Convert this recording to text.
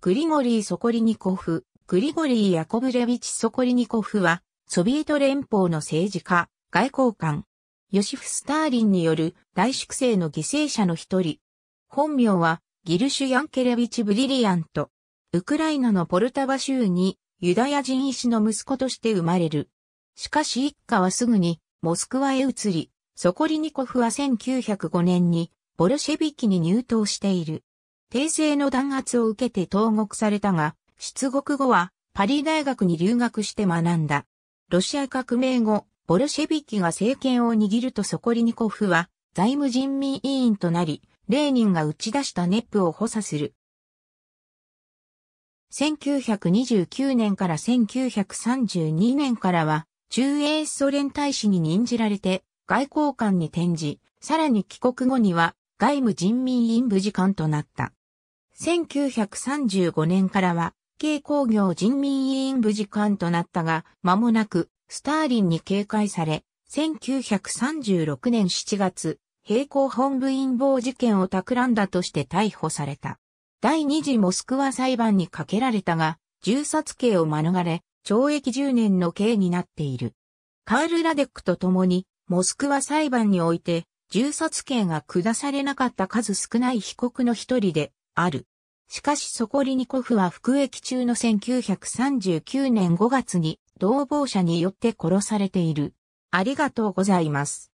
グリゴリー・ソコリニコフ、グリゴリー・ヤコブレビチ・ソコリニコフは、ソビエト連邦の政治家、外交官、ヨシフ・スターリンによる大粛清の犠牲者の一人。本名は、ギルシュ・ヤンケレビチ・ブリリアント。ウクライナのポルタバ州に、ユダヤ人医師の息子として生まれる。しかし一家はすぐに、モスクワへ移り、ソコリニコフは1905年に、ボルシェビキに入党している。帝政の弾圧を受けて投獄されたが、出国後はパリ大学に留学して学んだ。ロシア革命後、ボルシェビキが政権を握るとソコリニコフは財務人民委員となり、レーニンが打ち出したネップを補佐する。1929年から1932年からは、中英ソ連大使に任じられて、外交官に転じ、さらに帰国後には、外務人民委員部次官となった。1935年からは、軽工業人民委員部次官となったが、間もなく、スターリンに警戒され、1936年7月、平行本部陰謀事件を企んだとして逮捕された。第二次モスクワ裁判にかけられたが、銃殺刑を免れ、懲役10年の刑になっている。カール・ラデックと共に、モスクワ裁判において、銃殺刑が下されなかった数少ない被告の一人で、ある。しかしソコリニコフは服役中の1939年5月に同房者によって殺されている。ありがとうございます。